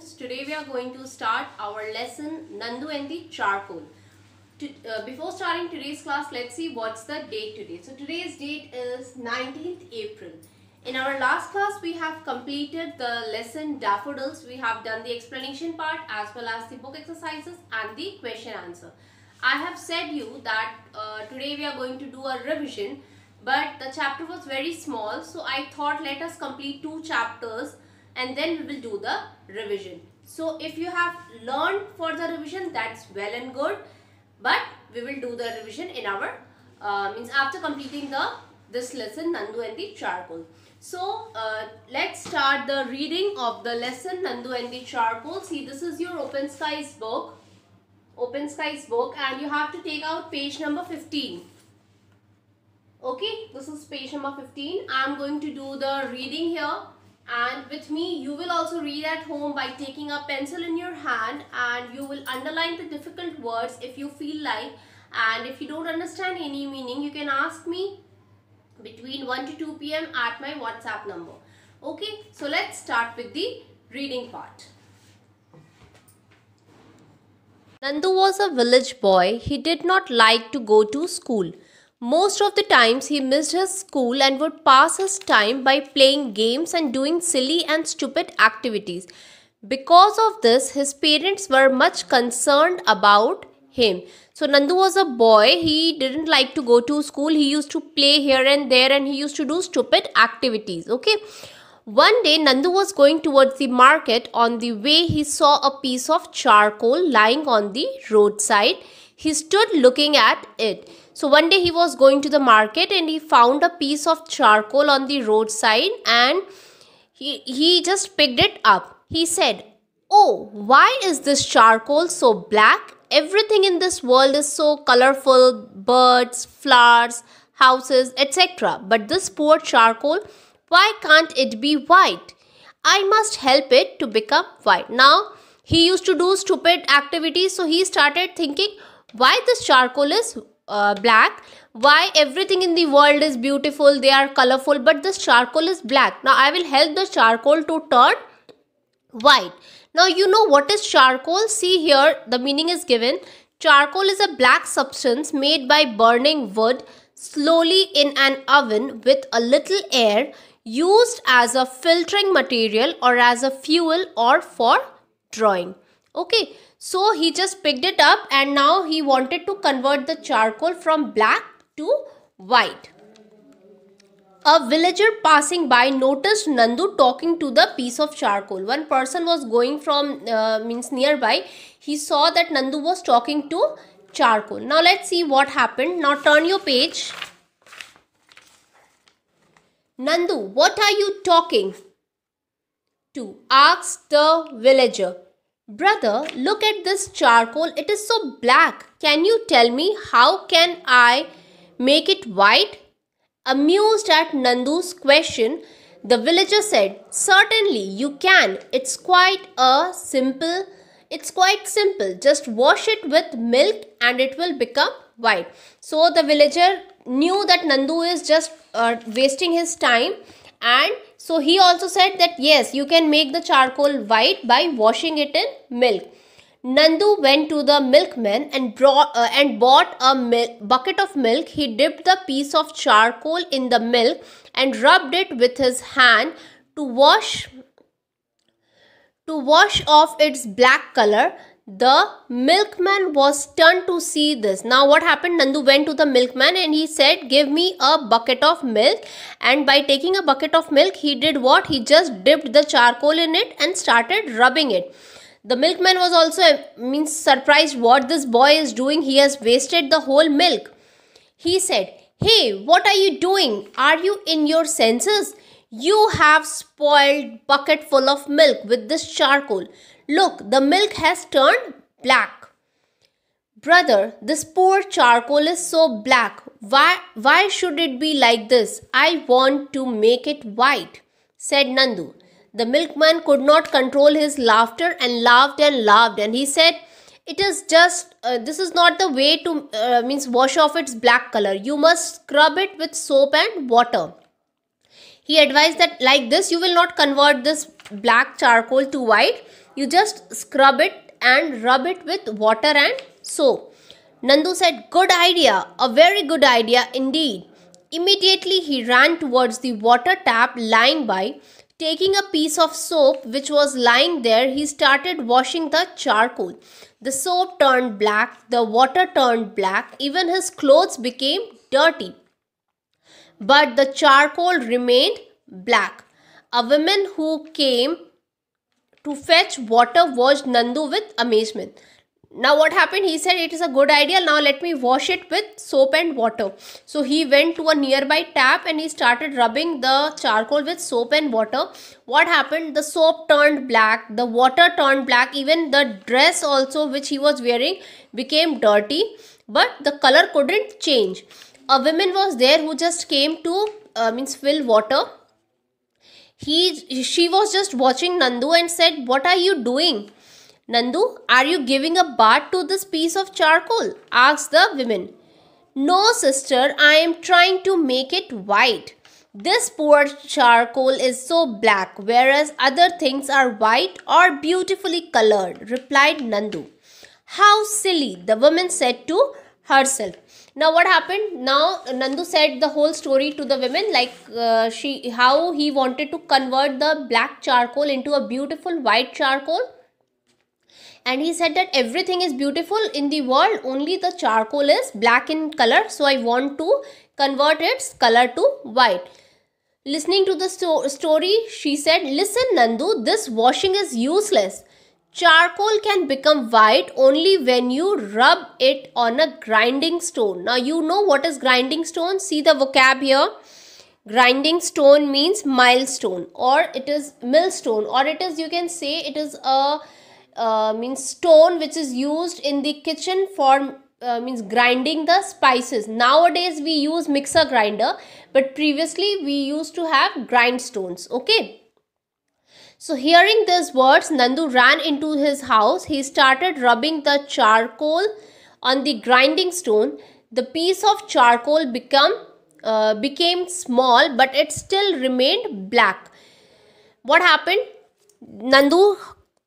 students today we are going to start our lesson Nandu and the charcoal to, uh, before starting today's class let's see what's the date today so today's date is 19th April in our last class we have completed the lesson daffodils we have done the explanation part as well as the book exercises and the question answer I have said you that uh, today we are going to do a revision but the chapter was very small so I thought let us complete two chapters and then we will do the revision. So if you have learned for the revision that's well and good but we will do the revision in our uh, means after completing the this lesson Nandu and the charcoal. So uh, let's start the reading of the lesson Nandu and the charcoal. See this is your open skies book open skies book and you have to take out page number 15 okay this is page number 15 i'm going to do the reading here and with me you will also read at home by taking a pencil in your hand and you will underline the difficult words if you feel like and if you don't understand any meaning you can ask me between 1 to 2 pm at my whatsapp number okay so let's start with the reading part Nandu was a village boy. He did not like to go to school. Most of the times he missed his school and would pass his time by playing games and doing silly and stupid activities. Because of this, his parents were much concerned about him. So Nandu was a boy, he didn't like to go to school. He used to play here and there and he used to do stupid activities. Okay. One day, Nandu was going towards the market. On the way, he saw a piece of charcoal lying on the roadside. He stood looking at it. So one day he was going to the market and he found a piece of charcoal on the roadside and he, he just picked it up. He said, Oh, why is this charcoal so black? Everything in this world is so colorful birds, flowers, houses, etc. But this poor charcoal, why can't it be white? I must help it to become white. Now, he used to do stupid activities, so he started thinking why this charcoal is uh, black why everything in the world is beautiful they are colorful but this charcoal is black now i will help the charcoal to turn white now you know what is charcoal see here the meaning is given charcoal is a black substance made by burning wood slowly in an oven with a little air used as a filtering material or as a fuel or for drawing okay so he just picked it up and now he wanted to convert the charcoal from black to white a villager passing by noticed Nandu talking to the piece of charcoal. One person was going from uh, means nearby. He saw that Nandu was talking to charcoal. Now let's see what happened. Now turn your page. Nandu, what are you talking to? asked the villager. Brother, look at this charcoal. It is so black. Can you tell me how can I make it white? Amused at Nandu's question, the villager said, "Certainly you can. It's quite a simple it's quite simple. Just wash it with milk and it will become white." So the villager knew that Nandu is just uh, wasting his time and so he also said that yes, you can make the charcoal white by washing it in milk. Nandu went to the milkman and brought uh, and bought a milk, bucket of milk. He dipped the piece of charcoal in the milk and rubbed it with his hand to wash to wash off its black color the milkman was stunned to see this. Now what happened? Nandu went to the milkman and he said, give me a bucket of milk. And by taking a bucket of milk, he did what? He just dipped the charcoal in it and started rubbing it. The milkman was also means surprised what this boy is doing. He has wasted the whole milk. He said, Hey, what are you doing? Are you in your senses? You have spoiled bucket full of milk with this charcoal. Look, the milk has turned black. Brother, this poor charcoal is so black. Why, why should it be like this? I want to make it white, said Nandu. The milkman could not control his laughter and laughed and laughed and he said, it is just uh, this is not the way to uh, means wash off its black color you must scrub it with soap and water he advised that like this you will not convert this black charcoal to white you just scrub it and rub it with water and soap nandu said good idea a very good idea indeed immediately he ran towards the water tap lying by Taking a piece of soap which was lying there, he started washing the charcoal. The soap turned black, the water turned black, even his clothes became dirty. But the charcoal remained black. A woman who came to fetch water washed Nandu with amazement. Now, what happened? He said, It is a good idea. Now, let me wash it with soap and water. So, he went to a nearby tap and he started rubbing the charcoal with soap and water. What happened? The soap turned black, the water turned black, even the dress also, which he was wearing, became dirty, but the color couldn't change. A woman was there who just came to, uh, means, fill water he, she was just watching Nandu and said, What are you doing? Nandu, are you giving a bath to this piece of charcoal? asked the women. No, sister, I am trying to make it white. This poor charcoal is so black, whereas other things are white or beautifully colored, replied Nandu. How silly, the woman said to herself now what happened now nandu said the whole story to the women like uh, she how he wanted to convert the black charcoal into a beautiful white charcoal and he said that everything is beautiful in the world only the charcoal is black in color so i want to convert its color to white listening to the sto story she said listen nandu this washing is useless charcoal can become white only when you rub it on a grinding stone now you know what is grinding stone see the vocab here grinding stone means milestone or it is millstone or it is you can say it is a uh, means stone which is used in the kitchen for uh, means grinding the spices nowadays we use mixer grinder but previously we used to have grindstones okay so hearing these words, Nandu ran into his house. He started rubbing the charcoal on the grinding stone. The piece of charcoal become, uh, became small but it still remained black. What happened? Nandu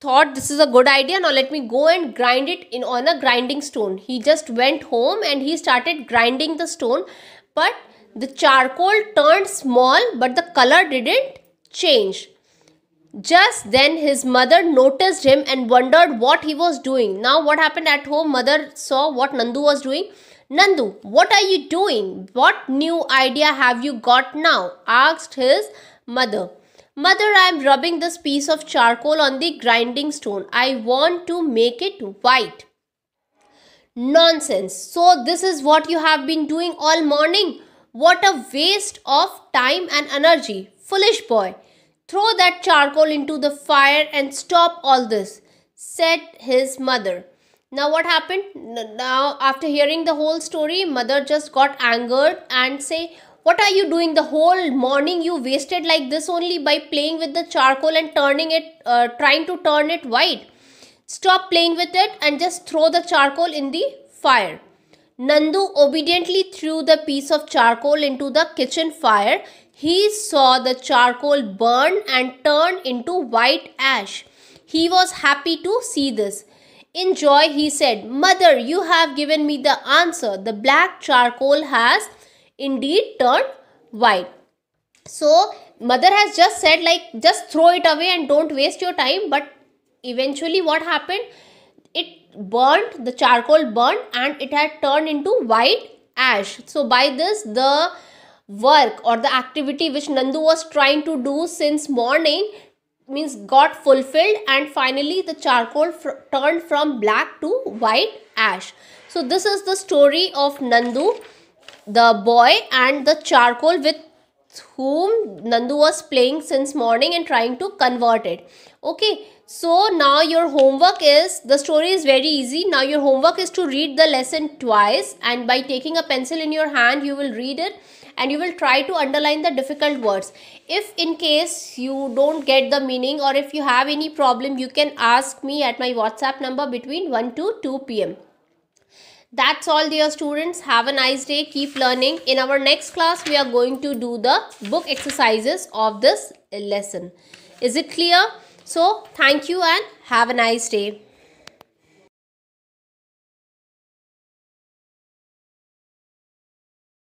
thought this is a good idea now let me go and grind it in on a grinding stone he just went home and he started grinding the stone but the charcoal turned small but the color didn't change just then, his mother noticed him and wondered what he was doing. Now, what happened at home? Mother saw what Nandu was doing. Nandu, what are you doing? What new idea have you got now? asked his mother. Mother, I am rubbing this piece of charcoal on the grinding stone. I want to make it white. Nonsense. So, this is what you have been doing all morning? What a waste of time and energy. Foolish boy. Throw that charcoal into the fire and stop all this, said his mother. Now, what happened? Now, after hearing the whole story, mother just got angered and say, what are you doing the whole morning you wasted like this only by playing with the charcoal and turning it uh, trying to turn it white stop playing with it and just throw the charcoal in the fire nandu obediently threw the piece of charcoal into the kitchen fire he saw the charcoal burn and turn into white ash. He was happy to see this. In joy, he said, Mother, you have given me the answer. The black charcoal has indeed turned white. So, mother has just said, like, just throw it away and don't waste your time. But eventually, what happened? It burned. the charcoal burned, and it had turned into white ash. So, by this, the work or the activity which Nandu was trying to do since morning means got fulfilled and finally the charcoal fr turned from black to white ash. So this is the story of Nandu, the boy and the charcoal with whom Nandu was playing since morning and trying to convert it. Okay, so now your homework is, the story is very easy. Now your homework is to read the lesson twice and by taking a pencil in your hand, you will read it and you will try to underline the difficult words if in case you don't get the meaning or if you have any problem you can ask me at my whatsapp number between 1 to 2 pm that's all dear students have a nice day keep learning in our next class we are going to do the book exercises of this lesson is it clear so thank you and have a nice day